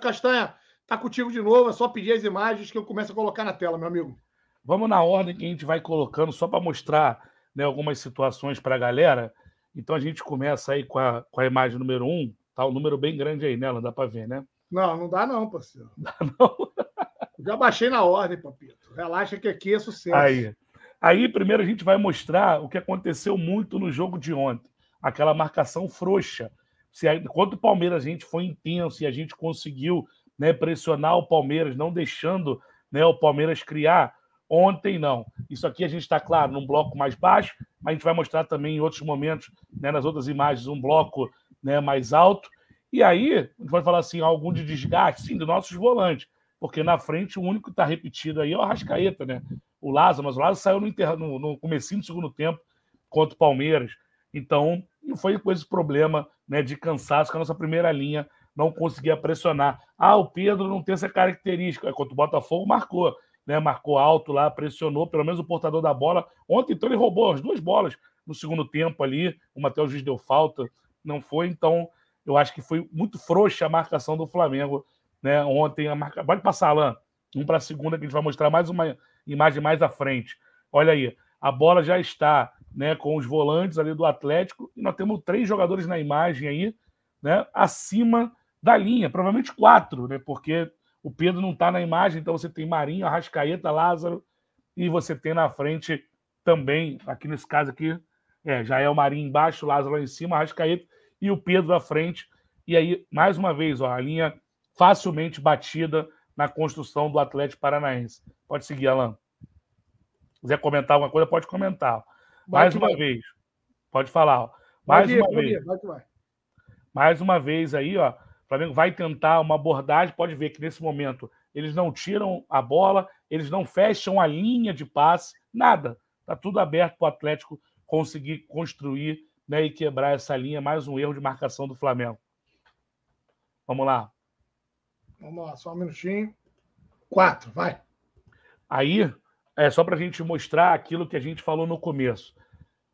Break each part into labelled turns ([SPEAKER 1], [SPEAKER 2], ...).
[SPEAKER 1] Castanha, tá contigo de novo. É só pedir as imagens que eu começo a colocar na tela, meu amigo. Vamos na ordem que a gente vai colocando, só para mostrar né, algumas situações para a galera. Então a gente começa aí com a, com a imagem número um. Tá um número bem grande aí nela, dá para ver, né?
[SPEAKER 2] Não, não dá não, parceiro. Dá não. Já baixei na ordem, papito. Relaxa que aqui é sucesso. Aí.
[SPEAKER 1] Aí primeiro a gente vai mostrar o que aconteceu muito no jogo de ontem. Aquela marcação frouxa se a, o Palmeiras a gente foi intenso e a gente conseguiu né, pressionar o Palmeiras, não deixando né, o Palmeiras criar. Ontem não. Isso aqui a gente está, claro, num bloco mais baixo, mas a gente vai mostrar também em outros momentos, né, nas outras imagens, um bloco né, mais alto. E aí, a gente pode falar assim, algum de desgaste, sim, dos nossos volantes, porque na frente o único que está repetido aí é o Rascaeta, né? O Lázaro, mas o Lázaro saiu no, inter... no, no comecinho do segundo tempo contra o Palmeiras. Então, não foi com esse problema né, de cansaço, que a nossa primeira linha não conseguia pressionar. Ah, o Pedro não tem essa característica. É, contra o Botafogo, marcou. Né, marcou alto lá, pressionou, pelo menos o portador da bola. Ontem, então, ele roubou as duas bolas no segundo tempo ali. O Matheus Juiz deu falta, não foi. Então, eu acho que foi muito frouxa a marcação do Flamengo né, ontem. A marca... Pode passar, Alain. Um para a segunda, que a gente vai mostrar mais uma imagem mais à frente. Olha aí, a bola já está né, com os volantes ali do Atlético, e nós temos três jogadores na imagem aí, né, acima da linha, provavelmente quatro, né, porque o Pedro não está na imagem, então você tem Marinho, Arrascaeta, Lázaro, e você tem na frente também, aqui nesse caso aqui, é, já é o Marinho embaixo, Lázaro lá em cima, Arrascaeta e o Pedro à frente. E aí, mais uma vez, ó, a linha facilmente batida na construção do Atlético Paranaense. Pode seguir, Alan. Se quiser comentar alguma coisa, pode comentar mais uma vai. vez. Pode falar, ó. Mais vai, uma vez. Mais uma vez aí, ó. O Flamengo vai tentar uma abordagem. Pode ver que nesse momento eles não tiram a bola, eles não fecham a linha de passe, nada. Tá tudo aberto para o Atlético conseguir construir né, e quebrar essa linha. Mais um erro de marcação do Flamengo. Vamos lá. Vamos
[SPEAKER 2] lá, só um minutinho.
[SPEAKER 1] Quatro, vai. Aí, é só para a gente mostrar aquilo que a gente falou no começo.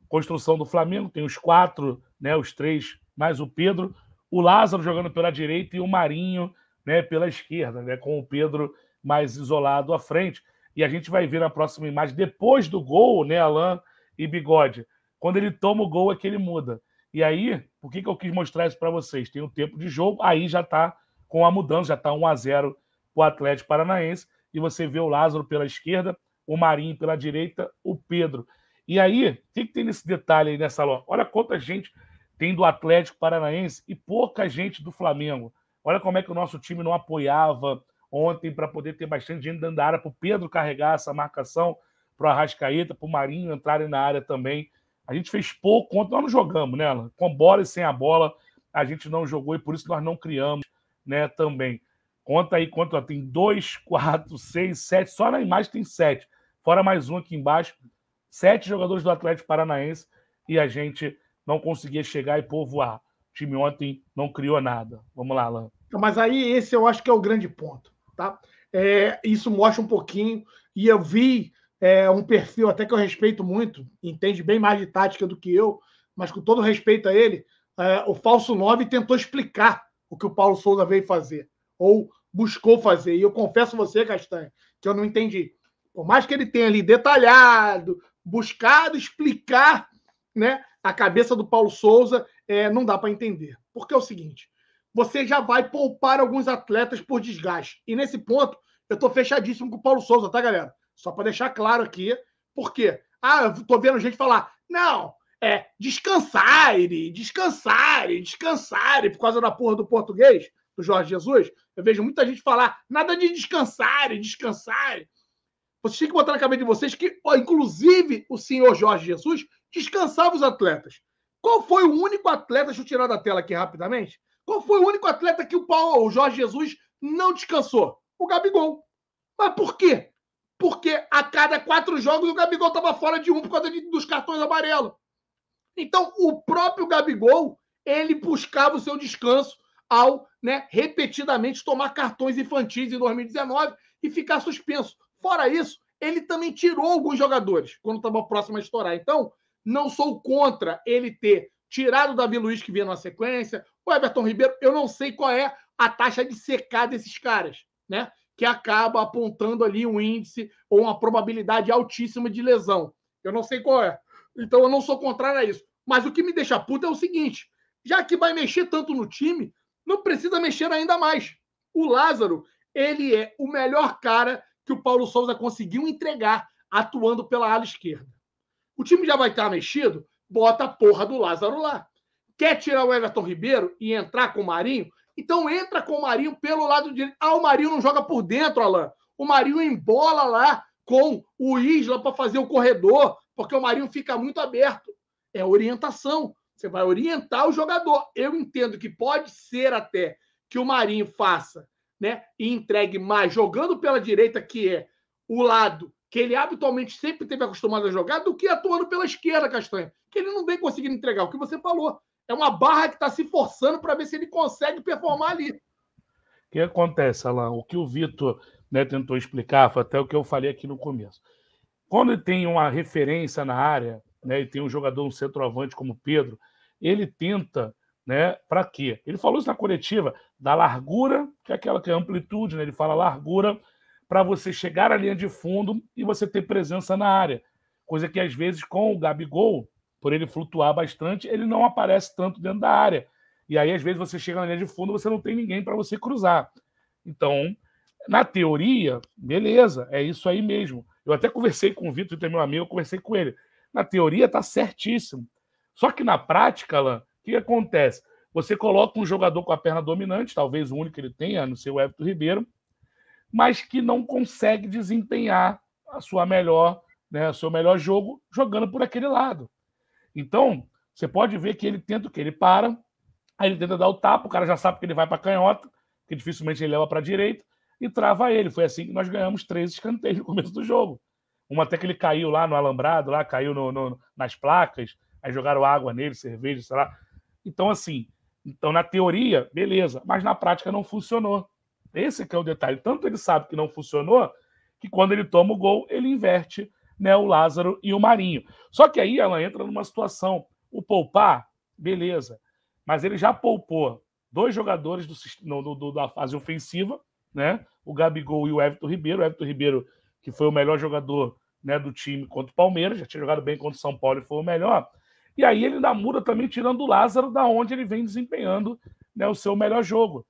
[SPEAKER 1] Construção do Flamengo, tem os quatro, né, os três, mais o Pedro, o Lázaro jogando pela direita e o Marinho né, pela esquerda, né, com o Pedro mais isolado à frente. E a gente vai ver na próxima imagem, depois do gol, né, Alain e Bigode. Quando ele toma o gol é que ele muda. E aí, por que, que eu quis mostrar isso para vocês? Tem o um tempo de jogo, aí já está com a mudança, já está 1 a 0 o Atlético Paranaense. E você vê o Lázaro pela esquerda, o Marinho pela direita, o Pedro. E aí, o que, que, tem nesse detalhe aí nessa loja? Olha quanta gente tem do Atlético Paranaense e pouca gente do Flamengo. Olha como é que o nosso time não apoiava ontem para poder ter bastante gente dentro da área, para o Pedro carregar essa marcação, para o Arrascaeta, para o Marinho entrarem na área também. A gente fez pouco ontem, nós não jogamos, né? Com bola e sem a bola, a gente não jogou e por isso nós não criamos né, também. Conta aí quanto ó, tem dois, quatro, seis, sete. Só na imagem tem sete. Fora mais um aqui embaixo. Sete jogadores do Atlético Paranaense e a gente não conseguia chegar e povoar. O time ontem não criou nada. Vamos lá, Alan.
[SPEAKER 2] Mas aí esse eu acho que é o grande ponto, tá? É, isso mostra um pouquinho. E eu vi é, um perfil até que eu respeito muito, entende bem mais de tática do que eu, mas com todo respeito a ele, é, o falso 9 tentou explicar o que o Paulo Souza veio fazer. Ou buscou fazer. E eu confesso a você, Castanha, que eu não entendi. Por mais que ele tenha ali detalhado, buscado explicar né, a cabeça do Paulo Souza, é, não dá para entender. Porque é o seguinte: você já vai poupar alguns atletas por desgaste. E nesse ponto, eu estou fechadíssimo com o Paulo Souza, tá, galera? Só para deixar claro aqui, por quê? Ah, eu tô vendo gente falar, não, é descansar, descansar, descansar, por causa da porra do português do Jorge Jesus, eu vejo muita gente falar nada de descansarem, descansarem. Vocês têm que botar na cabeça de vocês que, inclusive, o senhor Jorge Jesus descansava os atletas. Qual foi o único atleta, deixa eu tirar da tela aqui rapidamente, qual foi o único atleta que o Paulo, o Jorge Jesus, não descansou? O Gabigol. Mas por quê? Porque a cada quatro jogos o Gabigol estava fora de um por causa de, dos cartões amarelos. Então, o próprio Gabigol, ele buscava o seu descanso ao né, repetidamente tomar cartões infantis em 2019 e ficar suspenso. Fora isso, ele também tirou alguns jogadores quando estava próximo a estourar. Então, não sou contra ele ter tirado o Davi Luiz, que vinha na sequência, o Everton Ribeiro. Eu não sei qual é a taxa de secar desses caras, né? Que acaba apontando ali um índice ou uma probabilidade altíssima de lesão. Eu não sei qual é. Então, eu não sou contrário a isso. Mas o que me deixa puto é o seguinte: já que vai mexer tanto no time, não precisa mexer ainda mais. O Lázaro, ele é o melhor cara que o Paulo Souza conseguiu entregar atuando pela ala esquerda. O time já vai estar mexido, bota a porra do Lázaro lá. Quer tirar o Everton Ribeiro e entrar com o Marinho? Então entra com o Marinho pelo lado direito. Ah, o Marinho não joga por dentro, Alain. O Marinho embola lá com o Isla para fazer o corredor, porque o Marinho fica muito aberto. É orientação. Você vai orientar o jogador. Eu entendo que pode ser até que o Marinho faça, né? E entregue mais jogando pela direita, que é o lado que ele habitualmente sempre teve acostumado a jogar, do que atuando pela esquerda, Castanha. Que ele não vem conseguindo entregar. O que você falou. É uma barra que está se forçando para ver se ele consegue performar ali. O
[SPEAKER 1] que acontece, Alain? O que o Vitor né, tentou explicar foi até o que eu falei aqui no começo. Quando tem uma referência na área, né, e tem um jogador, um centroavante como Pedro, ele tenta, né, para quê? Ele falou isso na coletiva, da largura, que é aquela que é amplitude, né, ele fala largura para você chegar à linha de fundo e você ter presença na área, coisa que às vezes com o Gabigol, por ele flutuar bastante, ele não aparece tanto dentro da área. E aí às vezes você chega na linha de fundo, você não tem ninguém para você cruzar. Então, na teoria, beleza, é isso aí mesmo. Eu até conversei com o Vitor, é meu amigo, eu conversei com ele. Na teoria tá certíssimo. Só que na prática, Alan, o que acontece? Você coloca um jogador com a perna dominante, talvez o único que ele tenha, no seu Everton Ribeiro, mas que não consegue desempenhar a sua melhor, né, o seu melhor jogo jogando por aquele lado. Então, você pode ver que ele tenta o que ele para, aí ele tenta dar o tapa, o cara já sabe que ele vai para canhota, que dificilmente ele leva para direita e trava ele. Foi assim que nós ganhamos três escanteios no começo do jogo. Uma até que ele caiu lá no alambrado, lá caiu no, no, nas placas, aí jogaram água nele, cerveja, sei lá. Então, assim, então na teoria, beleza, mas na prática não funcionou. Esse é o detalhe. Tanto ele sabe que não funcionou, que quando ele toma o gol, ele inverte né, o Lázaro e o Marinho. Só que aí ela entra numa situação. O poupar, beleza. Mas ele já poupou dois jogadores do, no, do, da fase ofensiva, né? O Gabigol e o Everton Ribeiro. O Everton Ribeiro que foi o melhor jogador né, do time contra o Palmeiras, já tinha jogado bem contra o São Paulo e foi o melhor. E aí ele ainda muda também, tirando o Lázaro, da onde ele vem desempenhando né, o seu melhor jogo,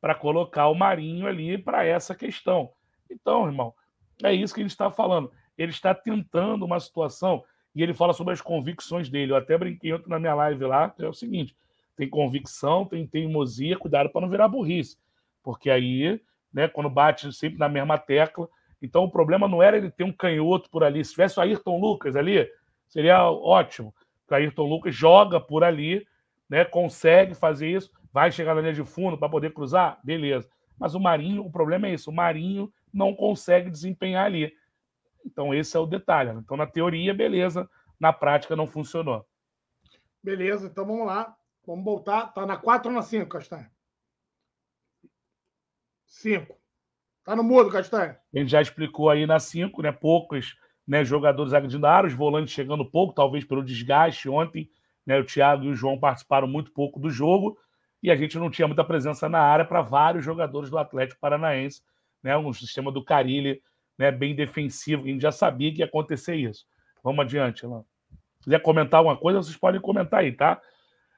[SPEAKER 1] para colocar o Marinho ali para essa questão. Então, irmão, é isso que a gente está falando. Ele está tentando uma situação e ele fala sobre as convicções dele. Eu até brinquei ontem na minha live lá, que é o seguinte: tem convicção, tem teimosia, cuidado para não virar burrice. Porque aí, né, quando bate sempre na mesma tecla, então o problema não era ele ter um canhoto por ali. Se tivesse o Ayrton Lucas ali, seria ótimo. O Ayrton Lucas joga por ali, né? Consegue fazer isso, vai chegar na linha de fundo para poder cruzar, beleza. Mas o Marinho, o problema é isso, o Marinho não consegue desempenhar ali. Então esse é o detalhe. Né. Então na teoria, beleza, na prática não funcionou.
[SPEAKER 2] Beleza, então vamos lá. Vamos voltar. Tá na 4 ou na 5, Castanha?
[SPEAKER 1] 5. Tá no mudo, Castanho. A gente já explicou aí na 5, né? Poucos né, jogadores área, os volantes chegando pouco, talvez pelo desgaste ontem. Né, o Thiago e o João participaram muito pouco do jogo e a gente não tinha muita presença na área para vários jogadores do Atlético Paranaense. Né, um sistema do Carilli né, bem defensivo. A gente já sabia que ia acontecer isso. Vamos adiante, lá. Quer quiser comentar alguma coisa, vocês podem comentar aí, tá?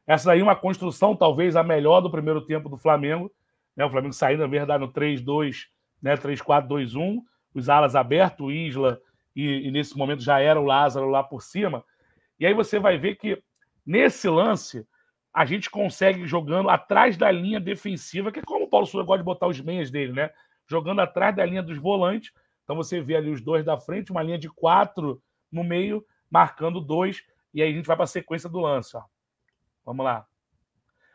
[SPEAKER 1] Essa aí é uma construção, talvez, a melhor do primeiro tempo do Flamengo. Né? O Flamengo saindo, na verdade, no 3-2 né? 3-4-2-1, os alas abertos, o Isla, e, e, nesse momento já era o Lázaro lá por cima. E aí você vai ver que nesse lance a gente consegue jogando atrás da linha defensiva, que é como o Paulo Souza gosta de botar os meias dele, né? Jogando atrás da linha dos volantes. Então você vê ali os dois da frente, uma linha de quatro no meio, marcando dois. E aí a gente vai para a sequência do lance. Ó. Vamos lá.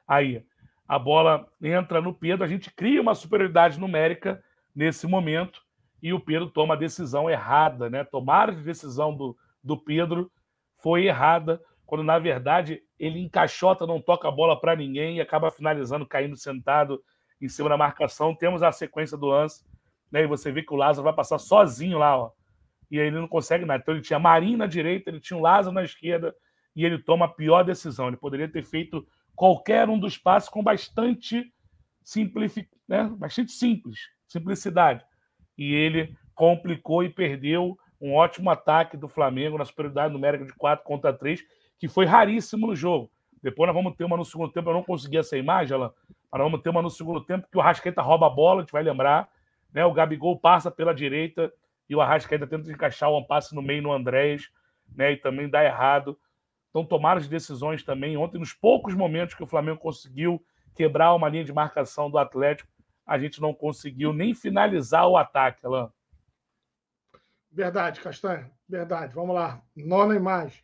[SPEAKER 1] Aí, a bola entra no Pedro, a gente cria uma superioridade numérica nesse momento e o Pedro toma a decisão errada, né? Tomar a decisão do, do Pedro foi errada, quando na verdade ele encaixota, não toca a bola para ninguém e acaba finalizando caindo sentado em cima da marcação. Temos a sequência do lance, né? E você vê que o Lázaro vai passar sozinho lá, ó. E aí ele não consegue nada. Então ele tinha Marinho na direita, ele tinha o Lázaro na esquerda e ele toma a pior decisão. Ele poderia ter feito qualquer um dos passos com bastante simplific... né? bastante simples. Simplicidade. E ele complicou e perdeu um ótimo ataque do Flamengo na superioridade numérica de 4 contra 3, que foi raríssimo no jogo. Depois nós vamos ter uma no segundo tempo, eu não consegui essa imagem, ela. Nós vamos ter uma no segundo tempo que o Rasqueta rouba a bola, a gente vai lembrar. Né? O Gabigol passa pela direita e o Arrascaeta tenta encaixar um passe no meio no Andrés, né? E também dá errado. Então tomaram as decisões também. Ontem, nos poucos momentos que o Flamengo conseguiu quebrar uma linha de marcação do Atlético, a gente não conseguiu nem finalizar o ataque, Alain.
[SPEAKER 2] Verdade, Castanho. Verdade. Vamos lá. Nona imagem.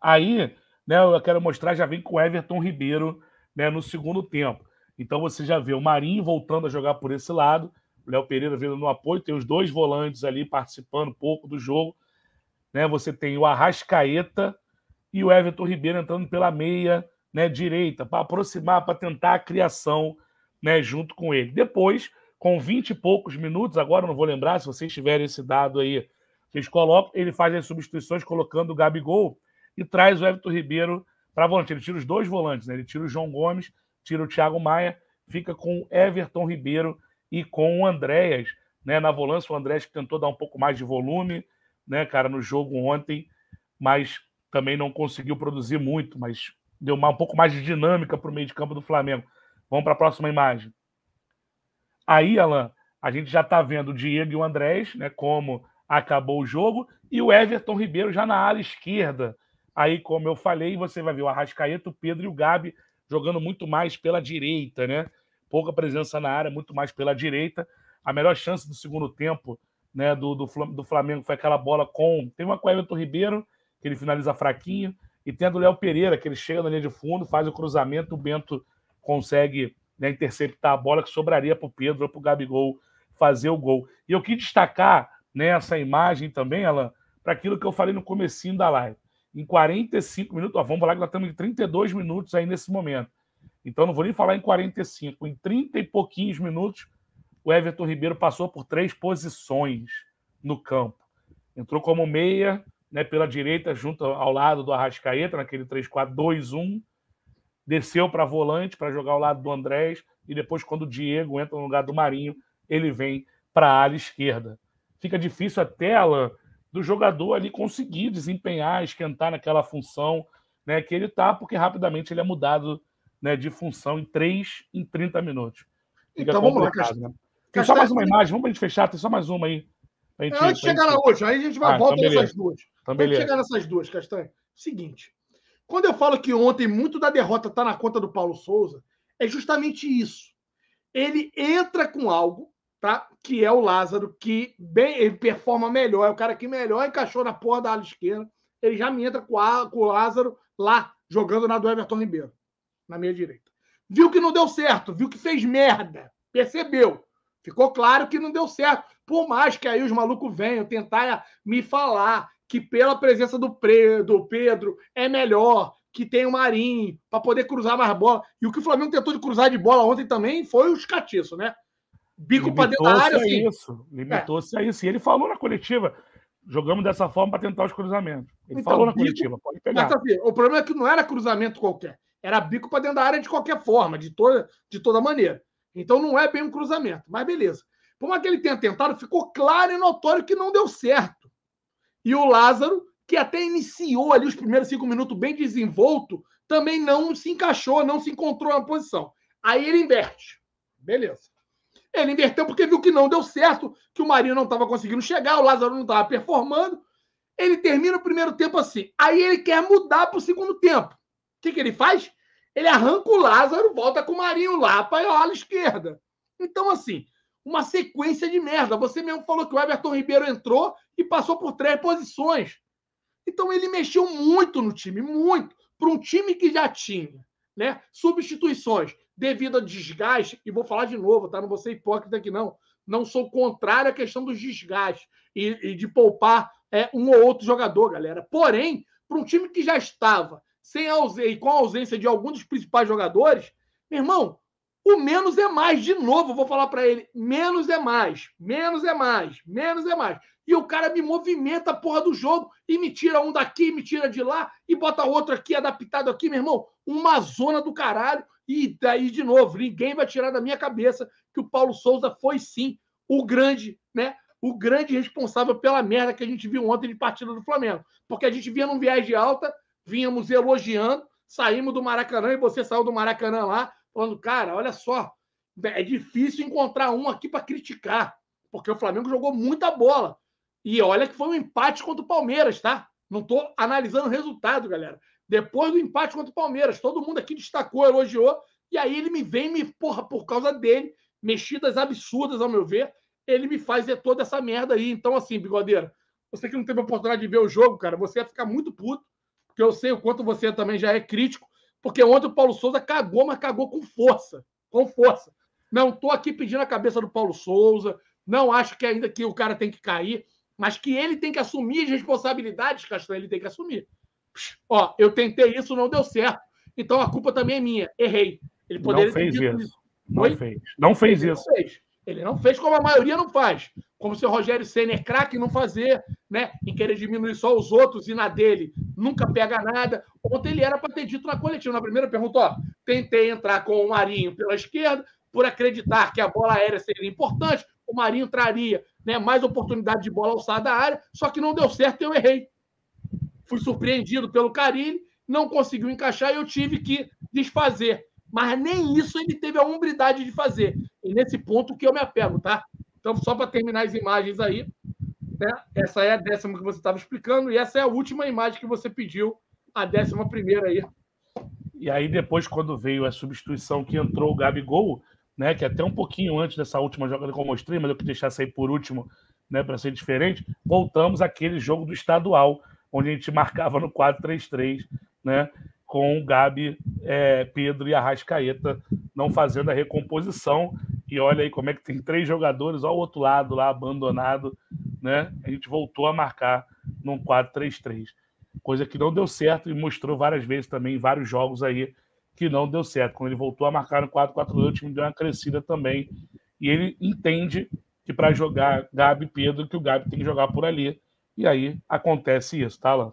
[SPEAKER 1] Aí, né, eu quero mostrar, já vem com o Everton Ribeiro né, no segundo tempo. Então você já vê o Marinho voltando a jogar por esse lado, o Léo Pereira vindo no apoio, tem os dois volantes ali participando um pouco do jogo. Né? Você tem o Arrascaeta e o Everton Ribeiro entrando pela meia, né, direita, para aproximar, para tentar a criação né, junto com ele. Depois, com 20 e poucos minutos, agora não vou lembrar, se vocês tiverem esse dado aí, vocês colocam, ele faz as substituições colocando o Gabigol e traz o Everton Ribeiro para volante. Ele tira os dois volantes, né? ele tira o João Gomes, tira o Thiago Maia, fica com o Everton Ribeiro e com o Andréas né, na volância. O Andréas tentou dar um pouco mais de volume, né, cara, no jogo ontem, mas também não conseguiu produzir muito, mas deu uma, um pouco mais de dinâmica para o meio de campo do Flamengo. Vamos para a próxima imagem. Aí, Alan, a gente já está vendo o Diego e o Andrés, né, como acabou o jogo, e o Everton Ribeiro já na área esquerda. Aí, como eu falei, você vai ver o Arrascaeta, o Pedro e o Gabi jogando muito mais pela direita, né? Pouca presença na área, muito mais pela direita. A melhor chance do segundo tempo né, do, do, do Flamengo foi aquela bola com. Tem uma com o Everton Ribeiro, que ele finaliza fraquinho. E tendo o Léo Pereira, que ele chega na linha de fundo, faz o cruzamento, o Bento consegue né, interceptar a bola que sobraria para o Pedro ou para o Gabigol fazer o gol. E eu quis destacar né, essa imagem também, Alan, para aquilo que eu falei no comecinho da live. Em 45 minutos, ó, vamos falar que nós estamos em 32 minutos aí nesse momento. Então não vou nem falar em 45. Em 30 e pouquinhos minutos, o Everton Ribeiro passou por três posições no campo. Entrou como meia, né, pela direita, junto ao lado do Arrascaeta, naquele 3-4-2-1. Desceu para volante para jogar ao lado do Andrés. E depois, quando o Diego entra no lugar do Marinho, ele vem para a ala esquerda. Fica difícil até, Alan, do jogador ali conseguir desempenhar, esquentar naquela função né, que ele está, porque rapidamente ele é mudado né, de função em 3 em 30 minutos. Então Fica então complicado. vamos lá, Castelo. Tem só mais uma imagem, vamos para a gente fechar, tem só mais uma aí. Gente, é Antes de chegar gente... lá hoje, aí a gente vai ah, volta então nessas duas. Então Antes de chegar
[SPEAKER 2] nessas duas, Castanha. Seguinte. Quando eu falo que ontem muito da derrota está na conta do Paulo Souza, é justamente isso. Ele entra com algo, tá? Que é o Lázaro, que bem, ele performa melhor, é o cara que melhor encaixou na porra da ala esquerda. Ele já me entra com, a, com o Lázaro lá, jogando na do Everton Ribeiro, na minha direita. Viu que não deu certo, viu que fez merda, percebeu. Ficou claro que não deu certo. Por mais que aí os malucos venham tentar me falar que pela presença do, Pre, do Pedro é melhor, que tem o Marinho, para poder cruzar mais bola. E o que o Flamengo tentou de cruzar de bola ontem também foi os catiços, né? Bico para dentro da área. a assim. Isso,
[SPEAKER 1] limitou-se
[SPEAKER 2] é. a isso. E ele falou na coletiva: jogamos dessa forma para tentar os cruzamentos. Ele então, falou na bico, coletiva, pode pegar. Mas, o problema é que não era cruzamento qualquer, era bico para dentro da área de qualquer forma, de toda, de toda maneira. Então não é bem um cruzamento, mas beleza. Por mais que ele tenha tentado, ficou claro e notório que não deu certo. E o Lázaro, que até iniciou ali os primeiros cinco minutos bem desenvolto, também não se encaixou, não se encontrou na posição. Aí ele inverte. Beleza. Ele inverteu porque viu que não deu certo, que o Marinho não estava conseguindo chegar, o Lázaro não estava performando. Ele termina o primeiro tempo assim. Aí ele quer mudar para o segundo tempo. O que, que ele faz? Ele arranca o Lázaro, volta com o Marinho Lapa e a ala esquerda. Então, assim, uma sequência de merda. Você mesmo falou que o Everton Ribeiro entrou e passou por três posições. Então, ele mexeu muito no time, muito. Para um time que já tinha né, substituições devido a desgaste, e vou falar de novo, tá? Não vou ser hipócrita aqui, não. Não sou contrário à questão dos desgastes e, e de poupar é, um ou outro jogador, galera. Porém, para um time que já estava sem e com a ausência de algum dos principais jogadores, meu irmão, o menos é mais. De novo, vou falar para ele: menos é mais, menos é mais, menos é mais. E o cara me movimenta a porra do jogo e me tira um daqui, me tira de lá e bota outro aqui adaptado aqui, meu irmão. Uma zona do caralho. E daí, de novo, ninguém vai tirar da minha cabeça que o Paulo Souza foi sim o grande, né? O grande responsável pela merda que a gente viu ontem de partida do Flamengo. Porque a gente via num viés de alta vínhamos elogiando, saímos do Maracanã e você saiu do Maracanã lá, falando, cara, olha só, é difícil encontrar um aqui para criticar, porque o Flamengo jogou muita bola. E olha que foi um empate contra o Palmeiras, tá? Não estou analisando o resultado, galera. Depois do empate contra o Palmeiras, todo mundo aqui destacou, elogiou, e aí ele me vem, me, porra, por causa dele, mexidas absurdas, ao meu ver, ele me faz ver toda essa merda aí. Então, assim, bigodeiro, você que não teve a oportunidade de ver o jogo, cara, você ia ficar muito puto porque eu sei o quanto você também já é crítico, porque ontem o Paulo Souza cagou, mas cagou com força. Com força. Não estou aqui pedindo a cabeça do Paulo Souza, não acho que ainda que o cara tem que cair, mas que ele tem que assumir as responsabilidades, Castanho, ele tem que assumir. Psh, ó, eu tentei isso, não deu certo. Então a culpa também é minha. Errei. Ele poderia não fez isso. isso.
[SPEAKER 1] Não Oi? fez. Não fez ele isso.
[SPEAKER 2] Não fez. Ele não fez como a maioria não faz. Como o Rogério Rogério é craque não fazer, né, em querer diminuir só os outros e na dele nunca pega nada. Ontem ele era para ter dito na coletiva. Na primeira pergunta, ó, tentei entrar com o Marinho pela esquerda, por acreditar que a bola aérea seria importante, o Marinho traria né, mais oportunidade de bola alçada à área, só que não deu certo e eu errei. Fui surpreendido pelo Carilli, não conseguiu encaixar e eu tive que desfazer. Mas nem isso ele teve a hombridade de fazer. E nesse ponto que eu me apego, tá? Então, só para terminar as imagens aí, né? Essa é a décima que você estava explicando e essa é a última imagem que você pediu, a décima primeira
[SPEAKER 1] aí. E aí depois, quando veio a substituição que entrou o Gabigol, né, que até um pouquinho antes dessa última jogada que eu mostrei, mas eu quis deixar sair por último, né, para ser diferente, voltamos àquele jogo do estadual, onde a gente marcava no 4-3-3, né, com o Gabi, é, Pedro e Arrascaeta não fazendo a recomposição. E olha aí como é que tem três jogadores ao outro lado lá, abandonado, né, a gente voltou a marcar num 4-3-3. Coisa que não deu certo e mostrou várias vezes também, em vários jogos aí, que não deu certo. Quando ele voltou a marcar no 4-4-2, o time deu uma crescida também. E ele entende que para jogar Gabi e Pedro, que o Gabi tem que jogar por ali. E aí acontece isso, tá,